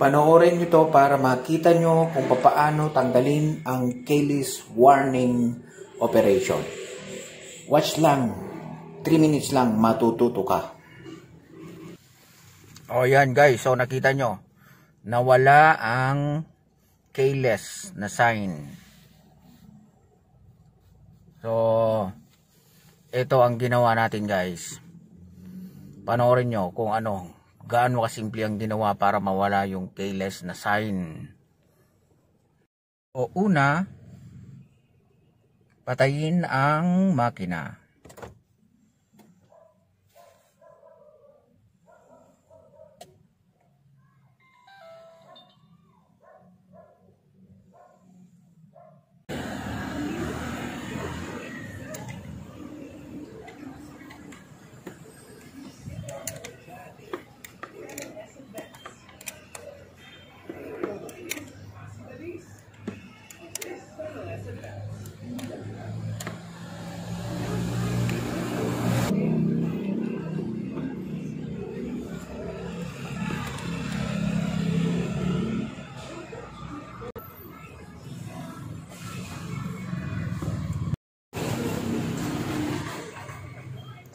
Panoorin nyo to para makita nyo kung paano tanggalin ang keyless warning operation. Watch lang. 3 minutes lang matututo ka. O oh, yan guys. So nakita nyo. Nawala ang keyless na sign. So ito ang ginawa natin guys. Panoorin nyo kung ano gaano kasimple ang ginawa para mawala yung keyless na sign. O una, patayin ang makina.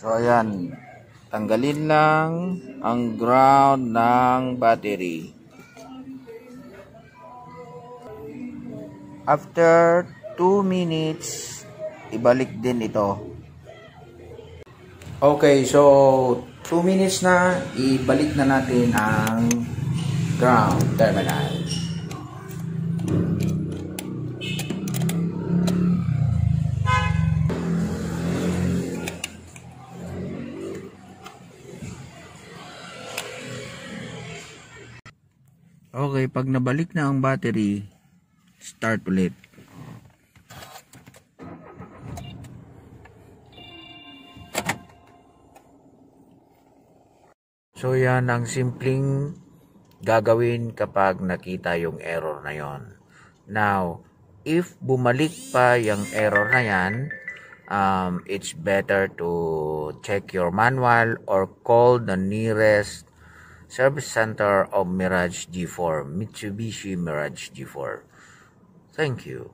So, ayan. Tanggalin lang ang ground ng battery. After 2 minutes, ibalik din ito. Okay, so 2 minutes na, ibalik na natin ang ground terminal. Okay, pag nabalik na ang battery, start ulit. So yan ang simpleng gagawin kapag nakita yung error na yon. Now, if bumalik pa yung error na yan, um, it's better to check your manual or call the nearest Service Center of Mirage G4, Mitsubishi Mirage G4. Thank you.